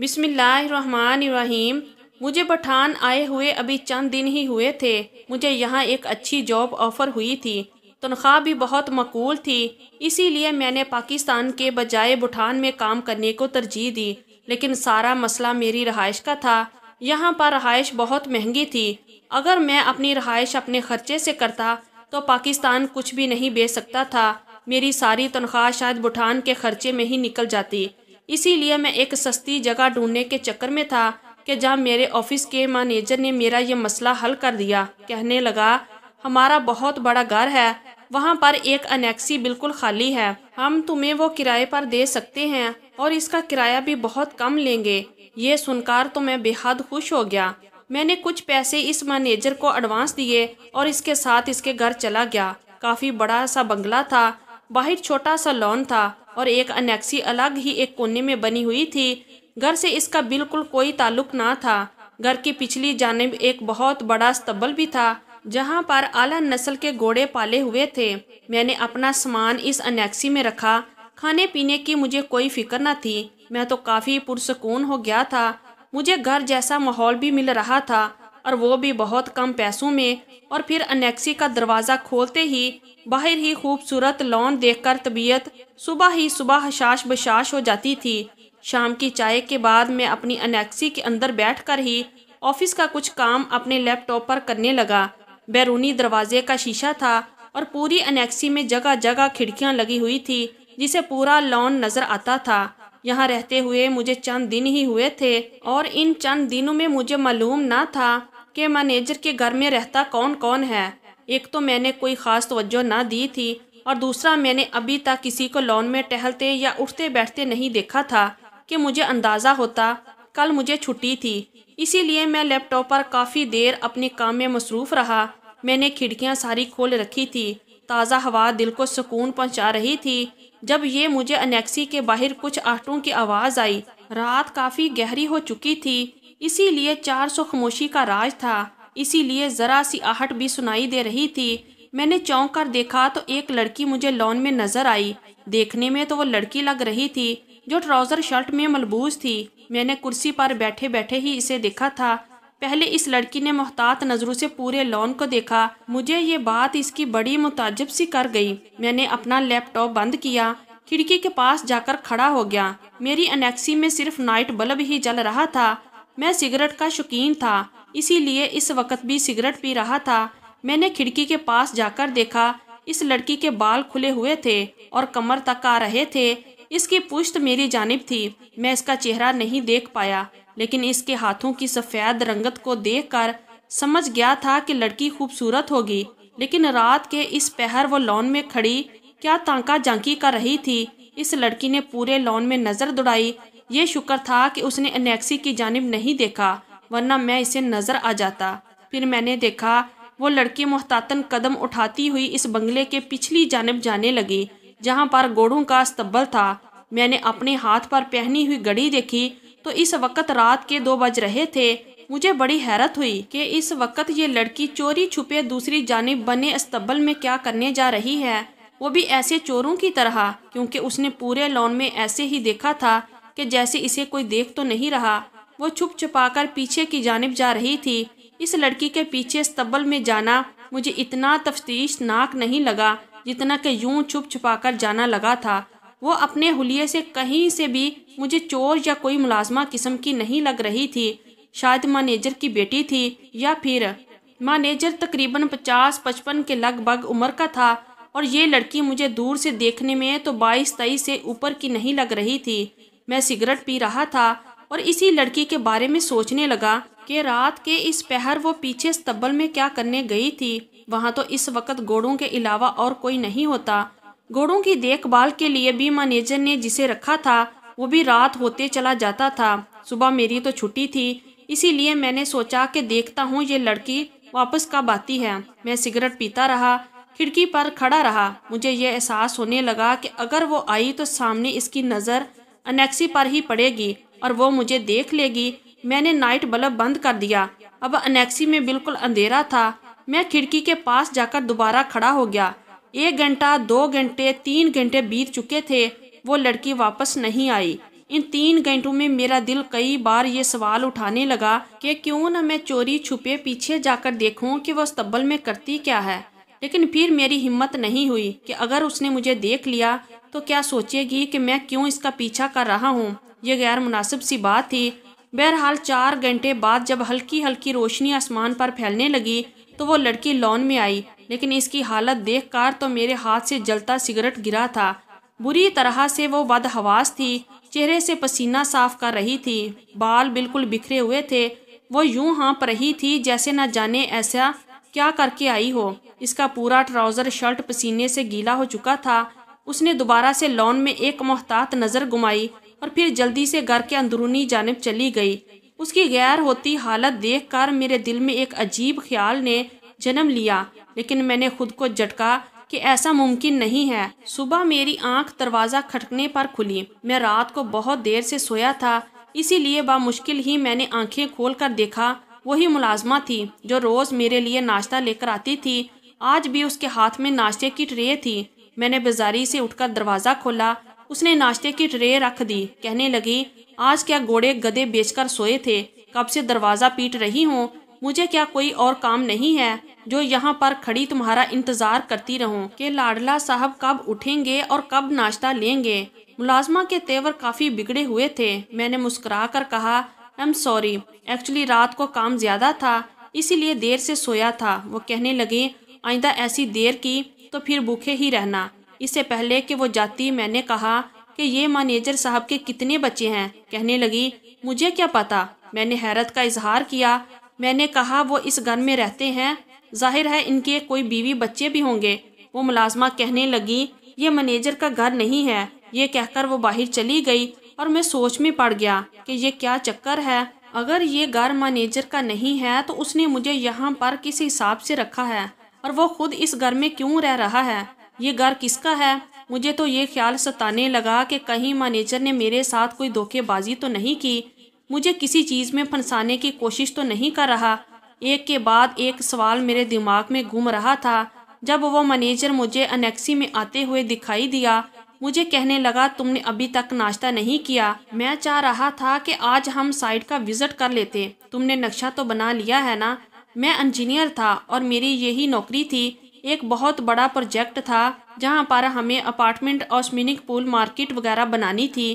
बिसमीम मुझे पठान आए हुए अभी चंद दिन ही हुए थे मुझे यहाँ एक अच्छी जॉब ऑफ़र हुई थी तनख्वाह भी बहुत मकूल थी इसीलिए मैंने पाकिस्तान के बजाय भूठान में काम करने को तरजीह दी लेकिन सारा मसला मेरी रहाइश का था यहाँ पर रहाइश बहुत महंगी थी अगर मैं अपनी रहाइश अपने खर्चे से करता तो पाकिस्तान कुछ भी नहीं बेच सकता था मेरी सारी तनख्वाह शायद भूठान के खर्चे में ही निकल जाती इसीलिए मैं एक सस्ती जगह ढूंढने के चक्कर में था कि जहाँ मेरे ऑफिस के मैनेजर ने मेरा ये मसला हल कर दिया कहने लगा हमारा बहुत बड़ा घर है वहाँ पर एक अनेक्सी बिल्कुल खाली है हम तुम्हें वो किराए पर दे सकते हैं और इसका किराया भी बहुत कम लेंगे ये सुनकर तो मैं बेहद खुश हो गया मैंने कुछ पैसे इस मैनेजर को एडवांस दिए और इसके साथ इसके घर चला गया काफ़ी बड़ा सा बंगला था बाहर छोटा सा लॉन था और एक अनेक्सी अलग ही एक कोने में बनी हुई थी घर से इसका बिल्कुल कोई ताल्लुक ना था घर की पिछली जानब एक बहुत बड़ा स्तबल भी था जहाँ पर आला नस्ल के घोड़े पाले हुए थे मैंने अपना सामान इस अनेक्सी में रखा खाने पीने की मुझे कोई फिक्र न थी मैं तो काफ़ी पुरसकून हो गया था मुझे घर जैसा माहौल भी मिल रहा था और वो भी बहुत कम पैसों में और फिर अनेक्सी का दरवाज़ा खोलते ही बाहर ही खूबसूरत लॉन देखकर तबीयत सुबह ही सुबह हशाश बशाश हो जाती थी शाम की चाय के बाद मैं अपनी अनेक्सी के अंदर बैठकर ही ऑफिस का कुछ काम अपने लैपटॉप पर करने लगा बैरूनी दरवाजे का शीशा था और पूरी अनेक्सी में जगह जगह खिड़कियाँ लगी हुई थी जिसे पूरा लॉन नज़र आता था यहाँ रहते हुए मुझे चंद दिन ही हुए थे और इन चंद दिनों में मुझे मालूम ना था कि मैनेजर के घर में रहता कौन कौन है एक तो मैंने कोई ख़ास तवज्जो ना दी थी और दूसरा मैंने अभी तक किसी को लॉन में टहलते या उठते बैठते नहीं देखा था कि मुझे अंदाज़ा होता कल मुझे छुट्टी थी इसीलिए मैं लैपटॉप पर काफ़ी देर अपने काम में मसरूफ़ रहा मैंने खिड़कियां सारी खोल रखी थी ताज़ा हवा दिल को सुकून पहुंचा रही थी जब ये मुझे अनेक्सी के बाहर कुछ आटों की आवाज़ आई रात काफ़ी गहरी हो चुकी थी इसीलिए चार सौ खामोशी का राज था इसीलिए ज़रा सी आहट भी सुनाई दे रही थी मैंने चौंक कर देखा तो एक लड़की मुझे लॉन में नज़र आई देखने में तो वो लड़की लग रही थी जो ट्राउज़र शर्ट में मलबूज थी मैंने कुर्सी पर बैठे बैठे ही इसे देखा था पहले इस लड़की ने मोहतात नज़रों से पूरे लॉन को देखा मुझे ये बात इसकी बड़ी मुताजब सी कर गई मैंने अपना लैपटॉप बंद किया खिड़की के पास जाकर खड़ा हो गया मेरी अनेक्सी में सिर्फ नाइट बल्ब ही जल रहा था मैं सिगरेट का शौकीन था इसीलिए इस वक्त भी सिगरेट पी रहा था मैंने खिड़की के पास जाकर देखा इस लड़की के बाल खुले हुए थे और कमर तक आ रहे थे इसकी पुश्त मेरी जानब थी मैं इसका चेहरा नहीं देख पाया लेकिन इसके हाथों की सफ़ेद रंगत को देखकर समझ गया था कि लड़की खूबसूरत होगी लेकिन रात के इस पहर वो लॉन में खड़ी क्या तांका झांकी कर रही थी इस लड़की ने पूरे लॉन में नज़र दौड़ाई ये शुक्र था कि उसने अनेक्सी की जानब नहीं देखा वरना मैं इसे नज़र आ जाता फिर मैंने देखा वो लड़की मोहतातन कदम उठाती हुई इस बंगले के पिछली जानब जाने लगी जहाँ पर गोड़ों का अस्तबल था मैंने अपने हाथ पर पहनी हुई घड़ी देखी तो इस वक्त रात के दो बज रहे थे मुझे बड़ी हैरत हुई कि इस वक्त ये लड़की चोरी छुपे दूसरी जानब बने अस्तबल में क्या करने जा रही है वो भी ऐसे चोरों की तरह क्योंकि उसने पूरे लॉन में ऐसे ही देखा था कि जैसे इसे कोई देख तो नहीं रहा वो छुप छुपाकर पीछे की जानब जा रही थी इस लड़की के पीछे स्तबल में जाना मुझे इतना तफ्तीश नाक नहीं लगा जितना कि यूं छुप छुपाकर जाना लगा था वो अपने हुलिये से कहीं से भी मुझे चोर या कोई मुलाजमा किस्म की नहीं लग रही थी शायद मैनेजर की बेटी थी या फिर मैनेजर तकरीबन पचास पचपन के लगभग उम्र का था और ये लड़की मुझे दूर से देखने में तो बाईस तेईस से ऊपर की नहीं लग रही थी मैं सिगरेट पी रहा था और इसी लड़की के बारे में सोचने लगा कि रात के इस पहर वो पीछे स्तबल में क्या करने गई थी वहाँ तो इस वक्त घोड़ों के अलावा और कोई नहीं होता घोड़ों की देखभाल के लिए भी मैनेजर ने जिसे रखा था वो भी रात होते चला जाता था सुबह मेरी तो छुट्टी थी इसीलिए मैंने सोचा कि देखता हूँ ये लड़की वापस कब आती है मैं सिगरेट पीता रहा खिड़की पर खड़ा रहा मुझे यह एहसास होने लगा कि अगर वो आई तो सामने इसकी नज़र अनेक्सी पर ही पड़ेगी और वो मुझे देख लेगी मैंने नाइट बल्ब बंद कर दिया अब अनेक्सी में बिल्कुल अंधेरा था मैं खिड़की के पास जाकर दोबारा खड़ा हो गया एक घंटा दो घंटे तीन घंटे बीत चुके थे वो लड़की वापस नहीं आई इन तीन घंटों में मेरा दिल कई बार ये सवाल उठाने लगा कि क्यों न मैं चोरी छुपे पीछे जाकर देखूं कि वो स्तब्बल में करती क्या है लेकिन फिर मेरी हिम्मत नहीं हुई कि अगर उसने मुझे देख लिया तो क्या सोचेगी कि मैं क्यों इसका पीछा कर रहा हूँ ये गैर मुनासिब सी बात थी बहरहाल चार घंटे बाद जब हल्की हल्की रोशनी आसमान पर फैलने लगी तो वो लड़की लॉन में आई लेकिन इसकी हालत देखकर तो मेरे हाथ से जलता सिगरेट गिरा था बुरी तरह से वो बदहवास थी चेहरे से पसीना साफ कर रही थी बाल बिल्कुल बिखरे हुए थे वो यूं हाँप रही थी जैसे न जाने ऐसा क्या करके आई हो इसका पूरा ट्राउज़र शर्ट पसीने से गीला हो चुका था उसने दोबारा से लॉन में एक मोहतात नज़र घुमाई और फिर जल्दी से घर के अंदरूनी जानब चली गई उसकी गैर होती हालत देख कर मेरे दिल में एक अजीब ख्याल ने जन्म लिया लेकिन मैंने खुद को झटका कि ऐसा मुमकिन नहीं है सुबह मेरी आंख दरवाज़ा खटकने पर खुली मैं रात को बहुत देर से सोया था इसीलिए बामुश्किल ही मैंने आंखें खोल कर देखा वही मुलाजमा थी जो रोज़ मेरे लिए नाश्ता लेकर आती थी आज भी उसके हाथ में नाश्ते की ट्रे थी मैंने बाजारी से उठकर दरवाज़ा खोला उसने नाश्ते की ट्रे रख दी कहने लगी आज क्या घोड़े गधे बेचकर सोए थे कब से दरवाज़ा पीट रही हूँ मुझे क्या कोई और काम नहीं है जो यहाँ पर खड़ी तुम्हारा इंतज़ार करती रहूँ कि लाडला साहब कब उठेंगे और कब नाश्ता लेंगे मुलाजमा के तेवर काफ़ी बिगड़े हुए थे मैंने मुस्कुरा कर कहा आई एम सॉरी एक्चुअली रात को काम ज़्यादा था इसीलिए देर से सोया था वो कहने लगी आइंदा ऐसी देर की तो फिर भूखे ही रहना इससे पहले कि वो जाती मैंने कहा कि ये मैनेजर साहब के कितने बच्चे हैं कहने लगी मुझे क्या पता मैंने हैरत का इजहार किया मैंने कहा वो इस घर में रहते हैं जाहिर है इनके कोई बीवी बच्चे भी होंगे वो मुलाजमा कहने लगी ये मैनेजर का घर नहीं है ये कहकर वो बाहर चली गई और मैं सोच में पड़ गया कि ये क्या चक्कर है अगर ये घर मैनेजर का नहीं है तो उसने मुझे यहाँ पर किस हिसाब से रखा है और वो खुद इस घर में क्यों रह रहा है ये घर किसका है मुझे तो ये ख्याल सताने लगा कि कहीं मैनेजर ने मेरे साथ कोई धोखेबाजी तो नहीं की मुझे किसी चीज़ में फंसाने की कोशिश तो नहीं कर रहा एक के बाद एक सवाल मेरे दिमाग में घूम रहा था जब वो मैनेजर मुझे अनेक्सी में आते हुए दिखाई दिया मुझे कहने लगा तुमने अभी तक नाश्ता नहीं किया मैं चाह रहा था कि आज हम साइट का विज़िट कर लेते तुमने नक्शा तो बना लिया है ना मैं इंजीनियर था और मेरी यही नौकरी थी एक बहुत बड़ा प्रोजेक्ट था जहाँ पर हमें अपार्टमेंट और स्विमिंग पूल मार्केट वगैरह बनानी थी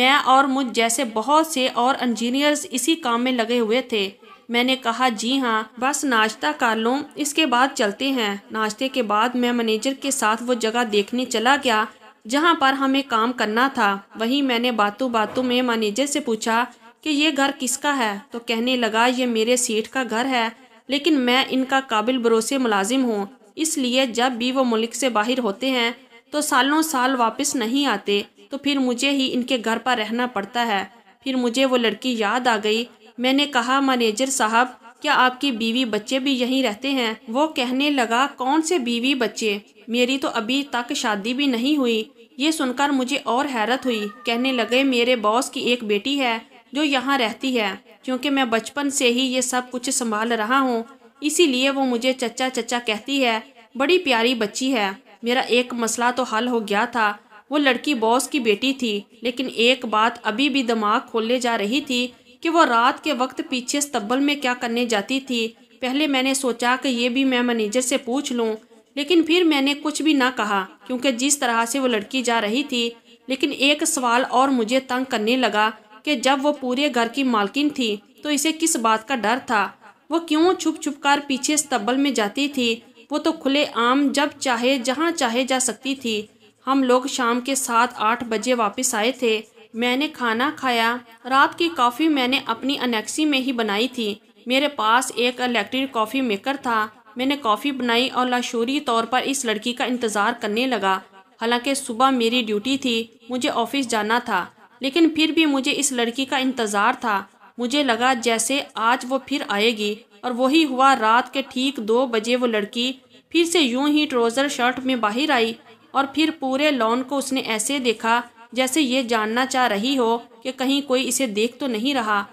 मैं और मुझ जैसे बहुत से और इंजीनियर्स इसी काम में लगे हुए थे मैंने कहा जी हाँ बस नाश्ता कर लो इसके बाद चलते हैं नाश्ते के बाद मैं मैनेजर के साथ वो जगह देखने चला गया जहाँ पर हमें काम करना था वहीं मैंने बातों बातों में मैनेजर से पूछा कि ये घर किसका है तो कहने लगा ये मेरे सेठ का घर है लेकिन मैं इनका काबिल भरोसे मुलाजिम हूँ इसलिए जब भी वो मुल्क से बाहर होते हैं तो सालों साल वापस नहीं आते तो फिर मुझे ही इनके घर पर रहना पड़ता है फिर मुझे वो लड़की याद आ गई मैंने कहा मैनेजर साहब क्या आपकी बीवी बच्चे भी यहीं रहते हैं वो कहने लगा कौन से बीवी बच्चे मेरी तो अभी तक शादी भी नहीं हुई ये सुनकर मुझे और हैरत हुई कहने लगे मेरे बॉस की एक बेटी है जो यहाँ रहती है क्योंकि मैं बचपन से ही ये सब कुछ संभाल रहा हूँ इसीलिए वो मुझे चचा चचा कहती है बड़ी प्यारी बच्ची है मेरा एक मसला तो हल हो गया था वो लड़की बॉस की बेटी थी लेकिन एक बात अभी भी दिमाग खोलने जा रही थी कि वो रात के वक्त पीछे स्तब्बल में क्या करने जाती थी पहले मैंने सोचा कि ये भी मैं मैनेजर से पूछ लूँ लेकिन फिर मैंने कुछ भी ना कहा क्योंकि जिस तरह से वो लड़की जा रही थी लेकिन एक सवाल और मुझे तंग करने लगा कि जब वो पूरे घर की मालकिन थी तो इसे किस बात का डर था वो क्यों छुप छुप कर पीछे स्तब्बल में जाती थी वो तो खुले आम जब चाहे जहाँ चाहे जा सकती थी हम लोग शाम के सात आठ बजे वापस आए थे मैंने खाना खाया रात की कॉफ़ी मैंने अपनी अनेक्सी में ही बनाई थी मेरे पास एक इलेक्ट्रिक कॉफ़ी मेकर था मैंने कॉफ़ी बनाई और लाशूरी तौर पर इस लड़की का इंतज़ार करने लगा हालांकि सुबह मेरी ड्यूटी थी मुझे ऑफिस जाना था लेकिन फिर भी मुझे इस लड़की का इंतज़ार था मुझे लगा जैसे आज वो फिर आएगी और वही हुआ रात के ठीक दो बजे वो लड़की फिर से यूं ही ट्रोज़र शर्ट में बाहर आई और फिर पूरे लॉन को उसने ऐसे देखा जैसे ये जानना चाह रही हो कि कहीं कोई इसे देख तो नहीं रहा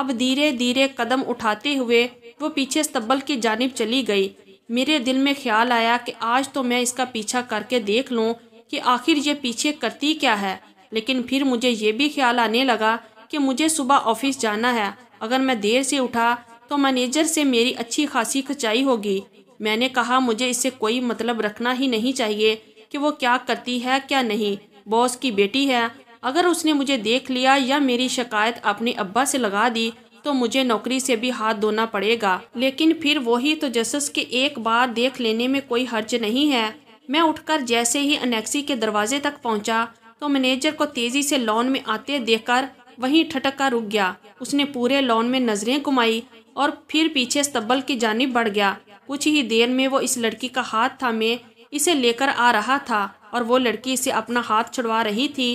अब धीरे धीरे कदम उठाते हुए वो पीछे स्तब्बल की जानब चली गई मेरे दिल में ख्याल आया कि आज तो मैं इसका पीछा करके देख लूँ कि आखिर ये पीछे करती क्या है लेकिन फिर मुझे ये भी ख्याल आने लगा कि मुझे सुबह ऑफिस जाना है अगर मैं देर से उठा तो मैनेजर से मेरी अच्छी खासी खचाई होगी मैंने कहा मुझे इससे कोई मतलब रखना ही नहीं चाहिए कि वो क्या करती है क्या नहीं बॉस की बेटी है अगर उसने मुझे देख लिया या मेरी शिकायत अपने अब्बा से लगा दी तो मुझे नौकरी से भी हाथ धोना पड़ेगा लेकिन फिर वही तो जसस के एक बार देख लेने में कोई हर्ज नहीं है मैं उठकर जैसे ही अनेक्सी के दरवाजे तक पहुंचा तो मैनेजर को तेजी से लॉन में आते देखकर वहीं ठटक कर रुक गया उसने पूरे लॉन में नजरें घुमाई और फिर पीछे स्तब्बल की जानी बढ़ गया कुछ ही देर में वो इस लड़की का हाथ था मैं इसे लेकर आ रहा था और वो लड़की इसे अपना हाथ छुड़वा रही थी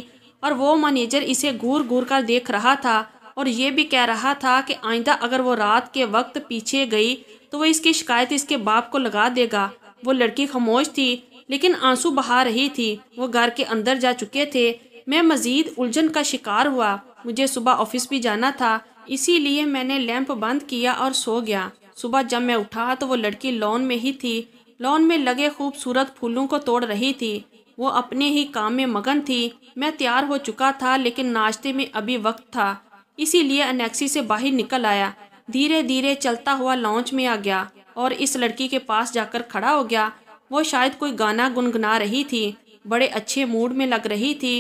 और वो मैनेजर इसे घूर घूर कर देख रहा था और ये भी कह रहा था कि आइंदा अगर वो रात के वक्त पीछे गई तो वो इसकी शिकायत इसके बाप को लगा देगा वो लड़की खामोश थी लेकिन आंसू बहा रही थी वो घर के अंदर जा चुके थे मैं मज़ीद उलझन का शिकार हुआ मुझे सुबह ऑफिस भी जाना था इसीलिए मैंने लैंप बंद किया और सो गया सुबह जब मैं उठा तो वो लड़की लॉन में ही थी लॉन में लगे खूबसूरत फूलों को तोड़ रही थी वो अपने ही काम में मगन थी मैं तैयार हो चुका था लेकिन नाश्ते में अभी वक्त था इसीलिए अनेक्सी से बाहर निकल आया धीरे धीरे चलता हुआ लॉन्च में आ गया और इस लड़की के पास जाकर खड़ा हो गया वो शायद कोई गाना गुनगुना रही थी बड़े अच्छे मूड में लग रही थी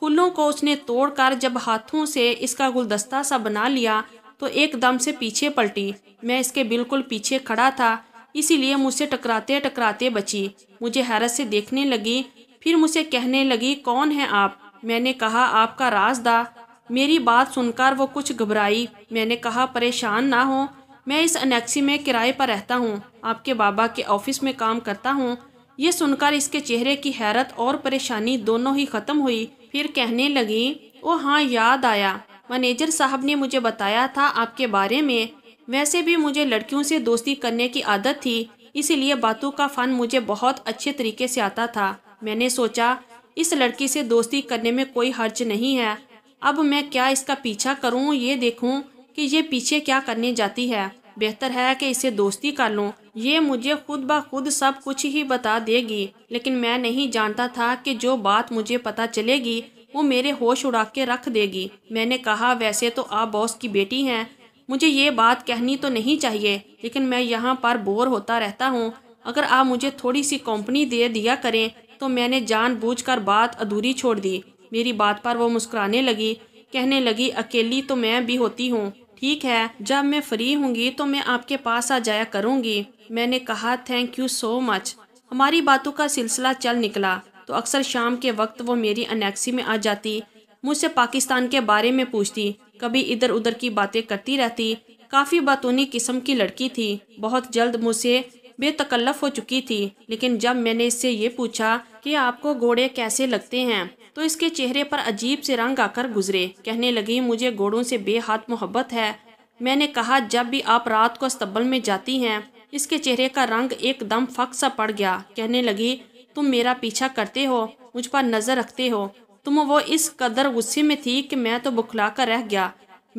फूलों को उसने तोड़कर जब हाथों से इसका गुलदस्ता सा बना लिया तो एकदम से पीछे पलटी मैं इसके बिल्कुल पीछे खड़ा था इसीलिए मुझसे टकराते टकराते बची मुझे हैरत से देखने लगी फिर मुझे कहने लगी कौन है आप मैंने कहा आपका राजदा मेरी बात सुनकर वो कुछ घबराई मैंने कहा परेशान ना हो मैं इस अनेक्सी में किराए पर रहता हूँ आपके बाबा के ऑफिस में काम करता हूँ ये सुनकर इसके चेहरे की हैरत और परेशानी दोनों ही ख़त्म हुई फिर कहने लगी ओ हाँ याद आया मैनेजर साहब ने मुझे बताया था आपके बारे में वैसे भी मुझे लड़कियों से दोस्ती करने की आदत थी इसीलिए बातों का फ़न मुझे बहुत अच्छे तरीके से आता था मैंने सोचा इस लड़की से दोस्ती करने में कोई हर्ज नहीं है अब मैं क्या इसका पीछा करूँ ये देखूँ कि ये पीछे क्या करने जाती है बेहतर है कि इसे दोस्ती कर लूँ ये मुझे खुद ब खुद सब कुछ ही बता देगी लेकिन मैं नहीं जानता था कि जो बात मुझे पता चलेगी वो मेरे होश उड़ा के रख देगी मैंने कहा वैसे तो आप बॉस की बेटी हैं मुझे ये बात कहनी तो नहीं चाहिए लेकिन मैं यहाँ पर बोर होता रहता हूँ अगर आप मुझे थोड़ी सी कंपनी दे दिया करें तो मैंने जानबूझकर बात अधूरी छोड़ दी मेरी बात पर वो मुस्कुराने लगी कहने लगी अकेली तो मैं भी होती हूँ ठीक है जब मैं फ्री होंगी तो मैं आपके पास आ जाया करूँगी मैंने कहा थैंक यू सो मच हमारी बातों का सिलसिला चल निकला तो अक्सर शाम के वक्त वो मेरी अनेक्सी में आ जाती मुझसे पाकिस्तान के बारे में पूछती कभी इधर उधर की बातें करती रहती काफ़ी बातूनी किस्म की लड़की थी बहुत जल्द मुझसे बेतकल्लफ हो चुकी थी लेकिन जब मैंने इससे ये पूछा कि आपको घोड़े कैसे लगते हैं तो इसके चेहरे पर अजीब से रंग आकर गुजरे कहने लगी मुझे घोड़ों से बेहाथ मोहब्बत है मैंने कहा जब भी आप रात को अस्तबल में जाती हैं इसके चेहरे का रंग एकदम फक सा पड़ गया कहने लगी तुम मेरा पीछा करते हो मुझ पर नज़र रखते हो तुम वो इस कदर गुस्से में थी कि मैं तो बुखला कर रह गया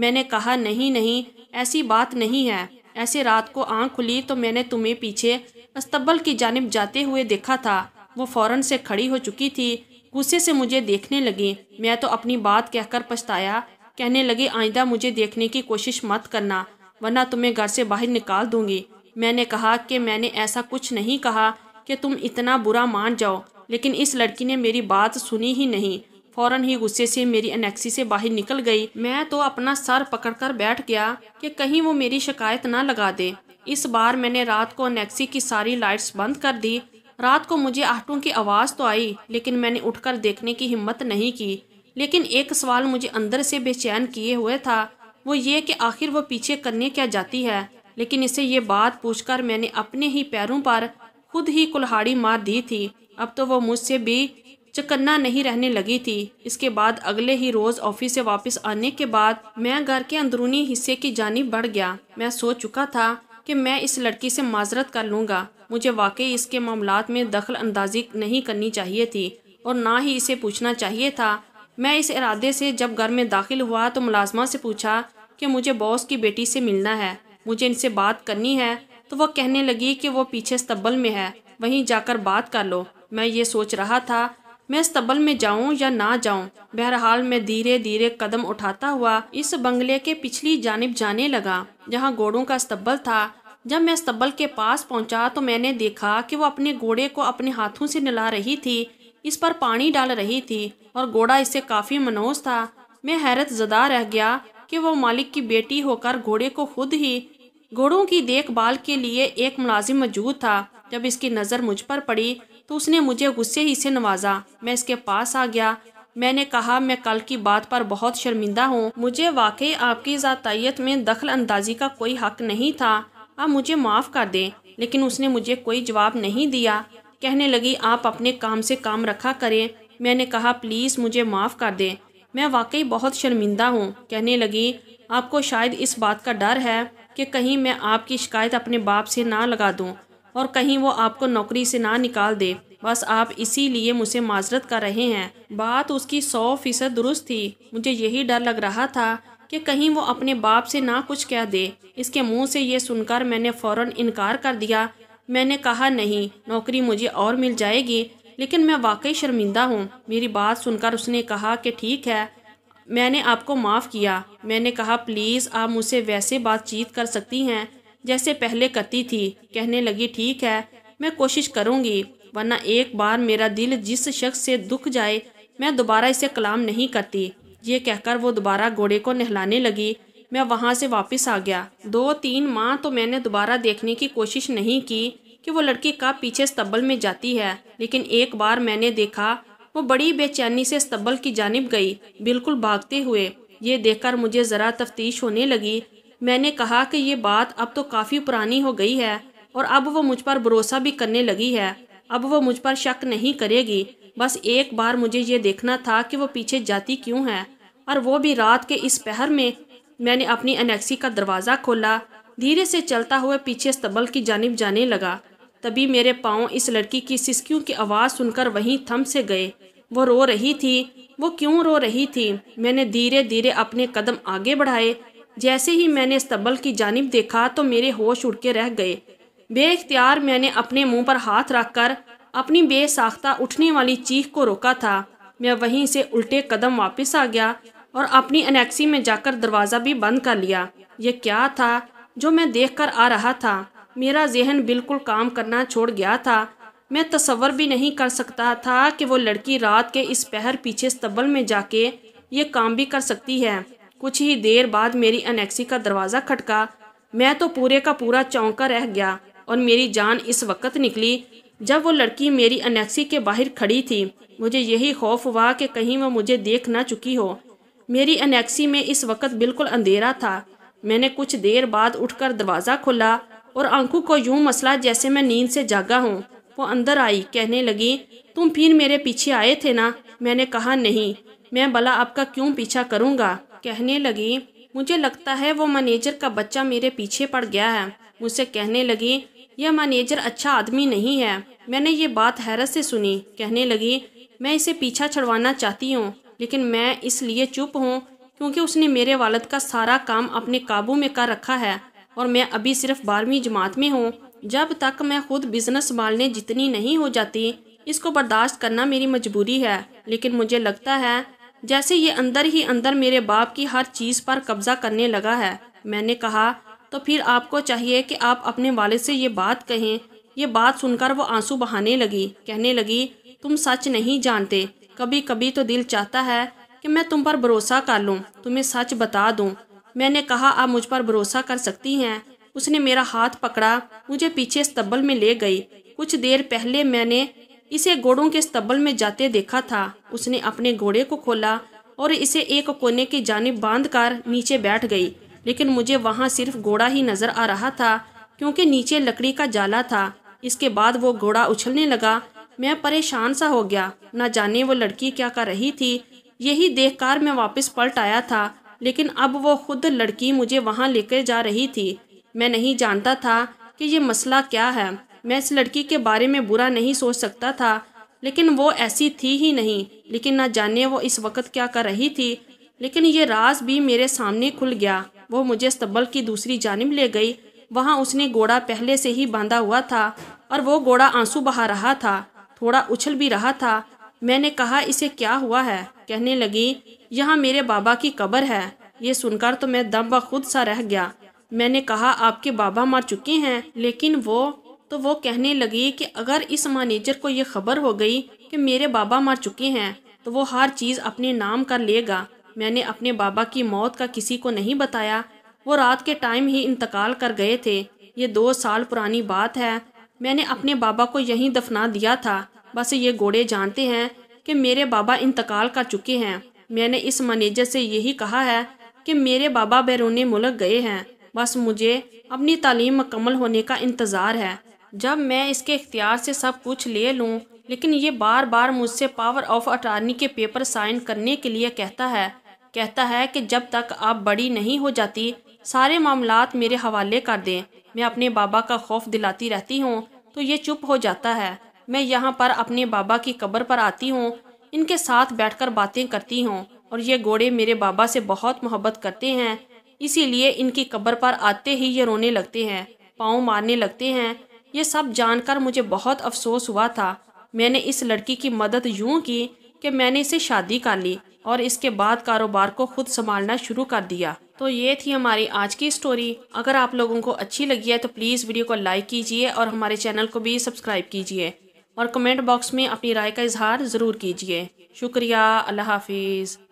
मैंने कहा नहीं नहीं ऐसी बात नहीं है ऐसे रात को आंख खुली तो मैंने तुम्हें पीछे अस्तबल की जानब जाते हुए देखा था वो फ़ौरन से खड़ी हो चुकी थी गुस्से से मुझे देखने लगे मैं तो अपनी बात कहकर पछताया कहने लगे आइंदा मुझे देखने की कोशिश मत करना वरना तुम्हें घर से बाहर निकाल दूंगी मैंने कहा कि मैंने ऐसा कुछ नहीं कहा कि तुम इतना बुरा मान जाओ लेकिन इस लड़की ने मेरी बात सुनी ही नहीं फौरन ही गुस्से से मेरी अनेक्सी से बाहर निकल गई मैं तो अपना सर पकड़कर बैठ गया कि कहीं वो मेरी शिकायत ना लगा दे इस बार मैंने रात को अनेक्सी की सारी लाइट्स बंद कर दी रात को मुझे आहटों की आवाज़ तो आई लेकिन मैंने उठकर देखने की हिम्मत नहीं की लेकिन एक सवाल मुझे अंदर से बेचैन किए हुए था वो ये कि आखिर वो पीछे करने क्या जाती है लेकिन इसे ये बात पूछकर मैंने अपने ही पैरों पर खुद ही कुल्हाड़ी मार दी थी अब तो वो मुझसे भी चकन्ना नहीं रहने लगी थी इसके बाद अगले ही रोज़ ऑफिस से वापस आने के बाद मैं घर के अंदरूनी हिस्से की जानी बढ़ गया मैं सोच चुका था कि मैं इस लड़की से माजरत कर लूँगा मुझे वाकई इसके मामला में दखल अंदाजी नहीं करनी चाहिए थी और ना ही इसे पूछना चाहिए था मैं इस इरादे से जब घर में दाखिल हुआ तो मुलाजमा से पूछा कि मुझे बॉस की बेटी से मिलना है मुझे इनसे बात करनी है तो वह कहने लगी कि वो पीछे स्तब्बल में है वहीं जाकर बात कर लो मैं ये सोच रहा था मैं स्तबल में जाऊं या ना जाऊं बहरहाल मैं धीरे धीरे कदम उठाता हुआ इस बंगले के पिछली जानब जाने लगा जहां घोड़ों का स्तबल था जब मैं स्तबल के पास पहुंचा तो मैंने देखा कि वो अपने घोड़े को अपने हाथों से नला रही थी इस पर पानी डाल रही थी और घोड़ा इससे काफ़ी मनोज था मैं हैरत ज़दा रह गया कि वो मालिक की बेटी होकर घोड़े को खुद ही घोड़ों की देखभाल के लिए एक मुलाजिम मौजूद था जब इसकी नज़र मुझ पर पड़ी तो उसने मुझे गुस्से ही से नवाजा मैं इसके पास आ गया मैंने कहा मैं कल की बात पर बहुत शर्मिंदा हूँ मुझे वाकई आपकी ज़ातायत में दखल अंदाजी का कोई हक नहीं था आप मुझे माफ़ कर दें लेकिन उसने मुझे कोई जवाब नहीं दिया कहने लगी आप अपने काम से काम रखा करें मैंने कहा प्लीज़ मुझे माफ़ कर दें मैं वाकई बहुत शर्मिंदा हूँ कहने लगी आपको शायद इस बात का डर है कि कहीं मैं आपकी शिकायत अपने बाप से ना लगा दूँ और कहीं वो आपको नौकरी से ना निकाल दे बस आप इसीलिए मुझसे माजरत कर रहे हैं बात उसकी सौ फीसद दुरुस्त थी मुझे यही डर लग रहा था कि कहीं वो अपने बाप से ना कुछ कह दे इसके मुंह से ये सुनकर मैंने फ़ौर इनकार कर दिया मैंने कहा नहीं नौकरी मुझे और मिल जाएगी लेकिन मैं वाकई शर्मिंदा हूँ मेरी बात सुनकर उसने कहा कि ठीक है मैंने आपको माफ़ किया मैंने कहा प्लीज़ आप मुझसे वैसे बातचीत कर सकती हैं जैसे पहले कती थी कहने लगी ठीक है मैं कोशिश करूँगी वरना एक बार मेरा दिल जिस शख्स से दुख जाए मैं दोबारा इसे कलाम नहीं करती ये कहकर वो दोबारा घोड़े को नहलाने लगी मैं वहाँ से वापस आ गया दो तीन माह तो मैंने दोबारा देखने की कोशिश नहीं की कि वो लड़की कब पीछे स्तबल में जाती है लेकिन एक बार मैंने देखा वो बड़ी बेचैनी से स्तबल की जानब गई बिल्कुल भागते हुए ये देखकर मुझे ज़रा तफ्तीश होने लगी मैंने कहा कि ये बात अब तो काफ़ी पुरानी हो गई है और अब वो मुझ पर भरोसा भी करने लगी है अब वो मुझ पर शक नहीं करेगी बस एक बार मुझे ये देखना था कि वो पीछे जाती क्यों है और वो भी रात के इस पहर में मैंने अपनी अनेक्सी का दरवाज़ा खोला धीरे से चलता हुआ पीछे स्तबल की जानब जाने लगा तभी मेरे पाँव इस लड़की की सिस्कियों की आवाज़ सुनकर वहीं थम से गए वो रो रही थी वो क्यों रो रही थी मैंने धीरे धीरे अपने कदम आगे बढ़ाए जैसे ही मैंने स्तबल की जानब देखा तो मेरे होश उड़ के रह गए बेख्तियार मैंने अपने मुंह पर हाथ रखकर अपनी बेसाख्ता उठने वाली चीख को रोका था मैं वहीं से उल्टे कदम वापस आ गया और अपनी अनेक्सी में जाकर दरवाज़ा भी बंद कर लिया ये क्या था जो मैं देख कर आ रहा था मेरा जहन बिल्कुल काम करना छोड़ गया था मैं तस्वर भी नहीं कर सकता था कि वो लड़की रात के इस पहर पीछे स्तबल में जाके ये काम भी कर सकती है कुछ ही देर बाद मेरी अनेक्सी का दरवाज़ा खटका मैं तो पूरे का पूरा चौंका रह गया और मेरी जान इस वक्त निकली जब वो लड़की मेरी अनेक्सी के बाहर खड़ी थी मुझे यही खौफ हुआ कि कहीं वह मुझे देख ना चुकी हो मेरी अनेक्सी में इस वक्त बिल्कुल अंधेरा था मैंने कुछ देर बाद उठकर दरवाज़ा खोला और आंखों को यूं मसला जैसे मैं नींद से जागा हूँ वो अंदर आई कहने लगी तुम फिर मेरे पीछे आए थे ना मैंने कहा नहीं मैं भला आपका क्यों पीछा करूँगा कहने लगी मुझे लगता है वो मैनेजर का बच्चा मेरे पीछे पड़ गया है मुझसे कहने लगी यह मैनेजर अच्छा आदमी नहीं है मैंने ये बात हैरत से सुनी कहने लगी मैं इसे पीछा छड़वाना चाहती हूँ लेकिन मैं इसलिए चुप हूँ क्योंकि उसने मेरे वालद का सारा काम अपने काबू में कर रखा है और मैं अभी सिर्फ बारहवीं जमात में हूँ जब तक मैं खुद बिजनेस संभालने जितनी नहीं हो जाती इसको बर्दाश्त करना मेरी मजबूरी है लेकिन मुझे लगता है जैसे ये अंदर ही अंदर मेरे बाप की हर चीज़ पर कब्ज़ा करने लगा है मैंने कहा तो फिर आपको चाहिए कि आप अपने वाले से ये बात कहें ये बात सुनकर वो आंसू बहाने लगी कहने लगी तुम सच नहीं जानते कभी कभी तो दिल चाहता है कि मैं तुम पर भरोसा कर लूँ तुम्हें सच बता दूँ मैंने कहा आप मुझ पर भरोसा कर सकती हैं उसने मेरा हाथ पकड़ा मुझे पीछे स्तबल में ले गई कुछ देर पहले मैंने इसे घोड़ों के स्तबल में जाते देखा था उसने अपने घोड़े को खोला और इसे एक कोने की जानब बांध कर नीचे बैठ गई लेकिन मुझे वहाँ सिर्फ घोड़ा ही नज़र आ रहा था क्योंकि नीचे लकड़ी का जाला था इसके बाद वो घोड़ा उछलने लगा मैं परेशान सा हो गया न जाने वो लड़की क्या कर रही थी यही देख कर मैं वापस पलट आया था लेकिन अब वो खुद लड़की मुझे वहाँ लेकर जा रही थी मैं नहीं जानता था कि ये मसला क्या है मैं इस लड़की के बारे में बुरा नहीं सोच सकता था लेकिन वो ऐसी थी ही नहीं लेकिन ना जाने वो इस वक्त क्या कर रही थी लेकिन ये राज भी मेरे सामने खुल गया वो मुझे स्तबल की दूसरी जानब ले गई वहाँ उसने घोड़ा पहले से ही बांधा हुआ था और वो घोड़ा आंसू बहा रहा था थोड़ा उछल भी रहा था मैंने कहा इसे क्या हुआ है कहने लगी यहाँ मेरे बाबा की कब्र है ये सुनकर तो मैं दम ब खुद सा रह गया मैंने कहा आपके बाबा मर चुके हैं लेकिन वो तो वो कहने लगी कि अगर इस मैनेजर को ये खबर हो गई कि मेरे बाबा मर चुके हैं तो वो हर चीज़ अपने नाम कर लेगा मैंने अपने बाबा की मौत का किसी को नहीं बताया वो रात के टाइम ही इंतकाल कर गए थे ये दो साल पुरानी बात है मैंने अपने बाबा को यहीं दफना दिया था बस ये घोड़े जानते हैं कि मेरे बाबा इंतकाल कर चुके हैं मैंने इस मैनेजर से यही कहा है कि मेरे बाबा बैरून मुल्क गए हैं बस मुझे अपनी तालीम मकमल होने का इंतज़ार है जब मैं इसके इख्तियार से सब कुछ ले लूँ लेकिन ये बार बार मुझसे पावर ऑफ अटारनी के पेपर साइन करने के लिए कहता है कहता है कि जब तक आप बड़ी नहीं हो जाती सारे मामला मेरे हवाले कर दें मैं अपने बाबा का खौफ दिलाती रहती हूँ तो ये चुप हो जाता है मैं यहाँ पर अपने बाबा की कब्र पर आती हूँ इनके साथ बैठकर बातें करती हूँ और ये घोड़े मेरे बाबा से बहुत मोहब्बत करते हैं इसीलिए इनकी कब्र पर आते ही ये रोने लगते हैं पाँव मारने लगते हैं ये सब जानकर मुझे बहुत अफसोस हुआ था मैंने इस लड़की की मदद यूं की कि मैंने इसे शादी कर ली और इसके बाद कारोबार को खुद संभालना शुरू कर दिया तो ये थी हमारी आज की स्टोरी अगर आप लोगों को अच्छी लगी है तो प्लीज़ वीडियो को लाइक कीजिए और हमारे चैनल को भी सब्सक्राइब कीजिए और कमेंट बॉक्स में अपनी राय का इजहार ज़रूर कीजिए शुक्रिया अल्लाह हाफिज़